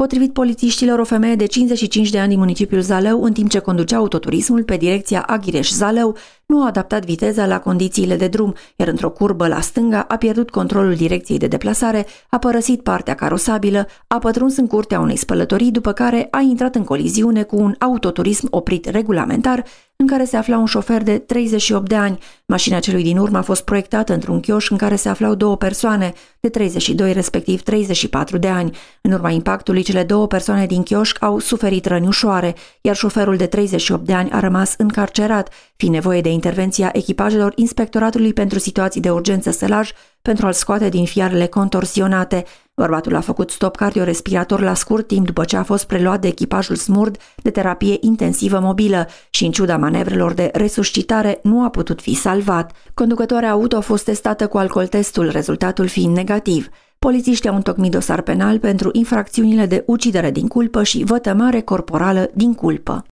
Potrivit polițiștilor, o femeie de 55 de ani din municipiul Zaleu, în timp ce conducea autoturismul pe direcția Aghireș-Zaleu, nu a adaptat viteza la condițiile de drum, iar într-o curbă la stânga a pierdut controlul direcției de deplasare, a părăsit partea carosabilă, a pătruns în curtea unei spălătorii, după care a intrat în coliziune cu un autoturism oprit regulamentar în care se afla un șofer de 38 de ani. Mașina celui din urmă a fost proiectată într-un chioș în care se aflau două persoane, de 32 respectiv 34 de ani. În urma impactului, cele două persoane din chioșc au suferit răni ușoare, iar șoferul de 38 de ani a rămas încarcerat, fiind nevoie de intervenția echipajelor Inspectoratului pentru Situații de Urgență Sălaj pentru a-l scoate din fiarele contorsionate. Bărbatul a făcut stop cardiorespirator la scurt timp după ce a fost preluat de echipajul smurd de terapie intensivă mobilă și, în ciuda manevrelor de resuscitare, nu a putut fi salvat. Conducătoarea auto a fost testată cu alcool testul rezultatul fiind negativ. Polițiștii au întocmit dosar penal pentru infracțiunile de ucidere din culpă și vătămare corporală din culpă.